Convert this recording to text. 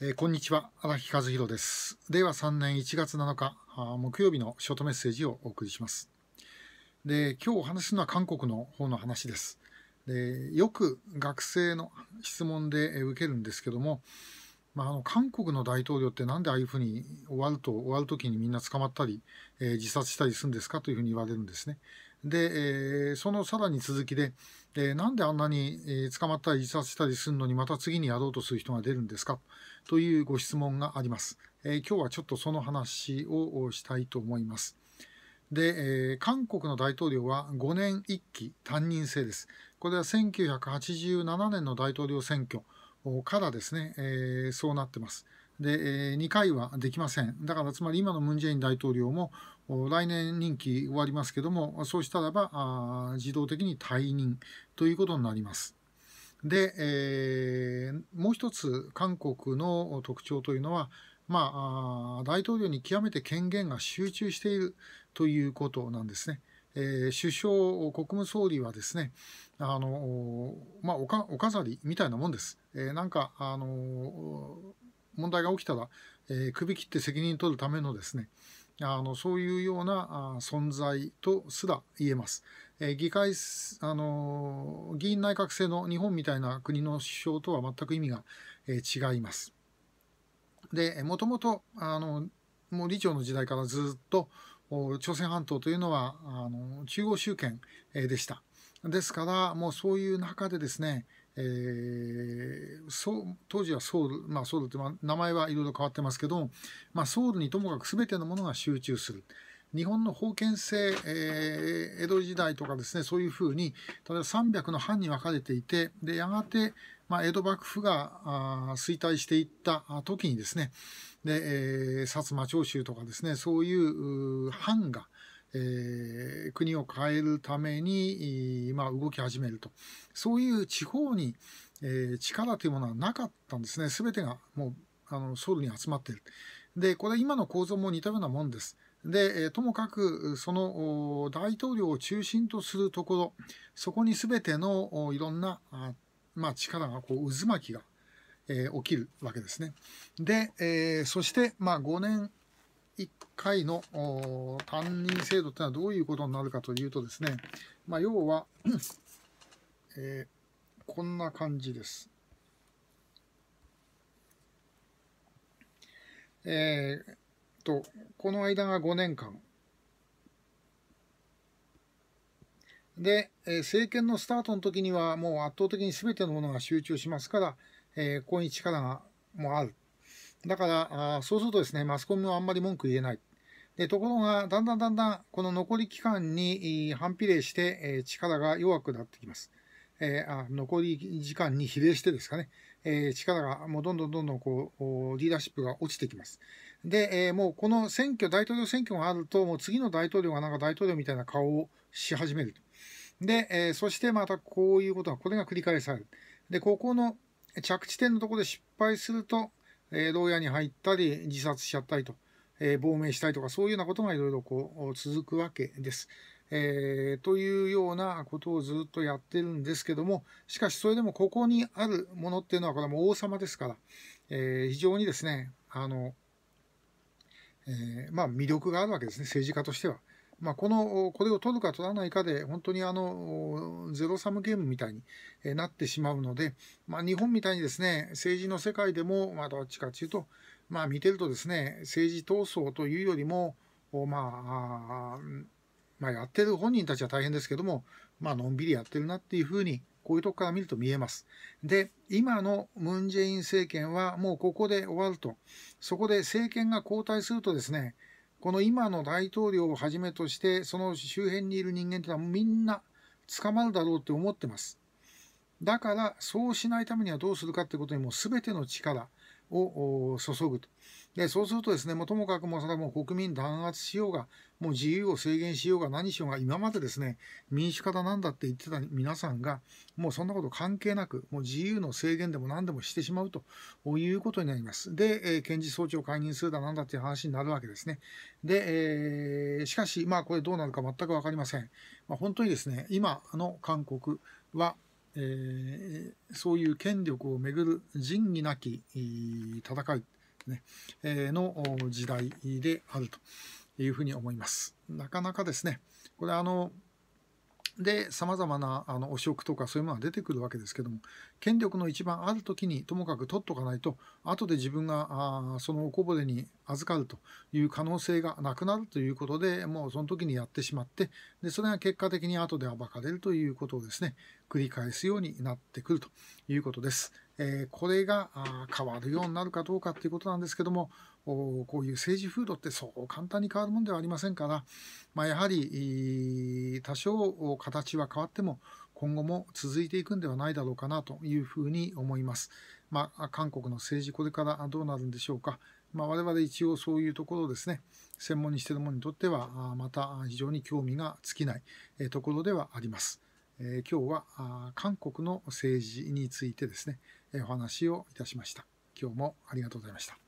えー、こんにちは荒木和弘です令和3年1月7日木曜日のショートメッセージをお送りしますで今日お話しするのは韓国の方の話ですでよく学生の質問で受けるんですけどもまあ、あの韓国の大統領ってなんでああいうふうに終わると終わる時にみんな捕まったり、えー、自殺したりするんですかというふうに言われるんですね。で、えー、そのさらに続きで、えー、なんであんなに、え捕まったり自殺したりするのにまた次にやろうとする人が出るんですかというご質問があります。え今日はちょっとその話をしたいと思います。で、え韓国の大統領は5年1期担任制です。これは1987年の大統領選挙からですね、えそうなってます。で、2回はできません。だからつまり今のムン・ジェイン大統領も来年任期終わりますけども、そうしたらば自動的に退任ということになります。で、えー、もう一つ韓国の特徴というのは、まあ、大統領に極めて権限が集中しているということなんですね。えー、首相、国務総理はですね、あのまあお、お飾りみたいなもんです。えー、なんか、あの問題が起きたら、えー、首切って責任取るためのですね、あのそういうような存在とすら言えます。え議会あの、議員内閣制の日本みたいな国の首相とは全く意味が、え違います。で、もともと、あの、もう理長の時代からずっと、朝鮮半島というのは、あの、中央集権でした。ですから、もうそういう中でですね、えー、当時はソウル、まあ、ソウルって名前はいろいろ変わってますけど、まあ、ソウルにともかく全てのものが集中する。日本の封建制、えー、江戸時代とかですね、そういうふうに、例えば300の藩に分かれていて、で、やがて、まあ、江戸幕府が衰退していった時にですね、で、えー、薩摩長州とかですね、そういう藩が、えー、国を変えるために、まあ、動き始めると。そういう地方に、えー、力というものはなかったんですね。全てがもう、あの、ソウルに集まっている。で、これ今の構造も似たようなもんです。で、ともかく、その大統領を中心とするところ、そこに全てのいろんな、まあ、力がこう渦巻きが、えー、起きるわけですね。で、えー、そして、まあ、5年1回の担任制度というのはどういうことになるかというとですね、まあ、要は、えー、こんな感じです。えー、と、この間が5年間。で、え政権のスタートの時にはもう圧倒的に全てのものが集中しますから、えー、ここに力がもうある。だから、あそうするとですね、マスコミもあんまり文句言えない。でところが、だんだんだんだん、この残り期間に反比例して、え力が弱くなってきます。えあ残り時間に比例してですかね、え力がもうどんどんどんどんこうリーダーシップが落ちてきます。で、えもうこの選挙、大統領選挙があると、もう次の大統領がなんか大統領みたいな顔をし始めると。で、えそしてまたこういうことが、これが繰り返される。で、ここの着地点のところで失敗すると、え牢屋に入ったり自殺しちゃったりと、え亡命したりとかそういうようなことがいろいろこう続くわけです。えー、というようなことをずっとやってるんですけども、しかしそれでもここにあるものっていうのは、これはもう王様ですから、えー、非常にですね、あの、えー、まあ魅力があるわけですね、政治家としては。まあ、このこれを取るか取らないかで、本当にあのゼロサムゲームみたいになってしまうので、まあ、日本みたいにですね政治の世界でも、まあ、どっちかというと、まあ、見てるとですね政治闘争というよりも、まあ、まあ、やってる本人たちは大変ですけども、まあのんびりやってるなっていうふうに、こういうとこから見ると見えます。で、今のムン・ジェイン政権はもうここで終わると、そこで政権が交代するとですね、この今の大統領をはじめとして、その周辺にいる人間というのはみんな捕まるだろうって思ってます。だから、そうしないためにはどうするかってことにもう全ての力、を注ぐと。で、そうするとですね、もうともかくもそれはもう国民弾圧しようが、もう自由を制限しようが何しようが、今までですね、民主化だなんだって言ってた皆さんが、もうそんなこと関係なく、もう自由の制限でも何でもしてしまうということになります。で、えー、検事総長を解任するだなんだっていう話になるわけですね。で、えー、しかし、まあこれどうなるか全くわかりません。まあ、本当にですね、今の韓国は、えー、そういう権力をめぐる仁義なき戦い、ねえの時代であるというふうに思います。なかなかですね、これあの、で、様々なあの汚職とかそういうものが出てくるわけですけども、権力の一番ある時にともかく取っとかないと、後で自分があそのこぼれに預かるという可能性がなくなるということで、もうその時にやってしまって、でそれが結果的に後で暴かれるということをですね、繰り返すようになってくるということです。えこれが変わるようになるかどうかっていうことなんですけども、こういう政治風土ってそう簡単に変わるもんではありませんから、まあ、やはり多少形は変わっても今後も続いていくんではないだろうかなというふうに思います。まあ、韓国の政治これからどうなるんでしょうか。まあ、我々一応そういうところをですね、専門にしている者にとっては、また非常に興味が尽きないところではあります。えー、今日はあ韓国の政治についてですね、えお話をいたしました。今日もありがとうございました。